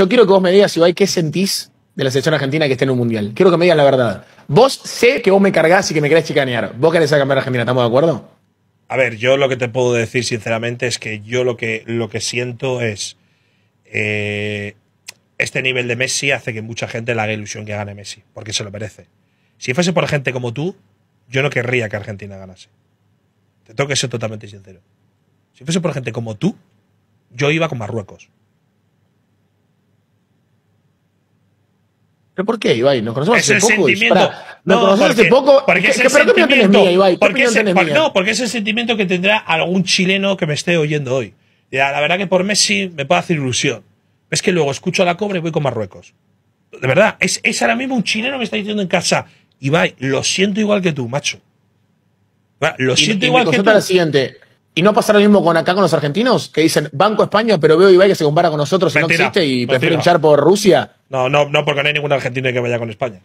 Yo quiero que vos me digas, hay qué sentís de la selección argentina que esté en un mundial. Quiero que me digas la verdad. Vos sé que vos me cargás y que me querés chicanear. Vos querés cambiar a Argentina, ¿estamos de acuerdo? A ver, yo lo que te puedo decir sinceramente es que yo lo que, lo que siento es. Eh, este nivel de Messi hace que mucha gente le haga ilusión que gane Messi, porque se lo merece. Si fuese por gente como tú, yo no querría que Argentina ganase. Te tengo que ser totalmente sincero. Si fuese por gente como tú, yo iba con Marruecos. ¿Pero por qué, Ibai? Nos conocemos poco. nos no, conocemos porque, hace poco. ¿Por No, porque es el sentimiento que tendrá algún chileno que me esté oyendo hoy. Ya, la verdad que por Messi me puede hacer ilusión. Es que luego escucho a la cobre y voy con Marruecos. De verdad, es, es ahora mismo un chileno que me está diciendo en casa, Ibai, lo siento igual que tú, macho. Lo siento igual que tú. Y no pasa lo mismo con acá con los argentinos, que dicen Banco España, pero veo Ibai que se compara con nosotros y no existe y prefiero hinchar por Rusia. No, no, no, porque no hay ningún argentino que vaya con España.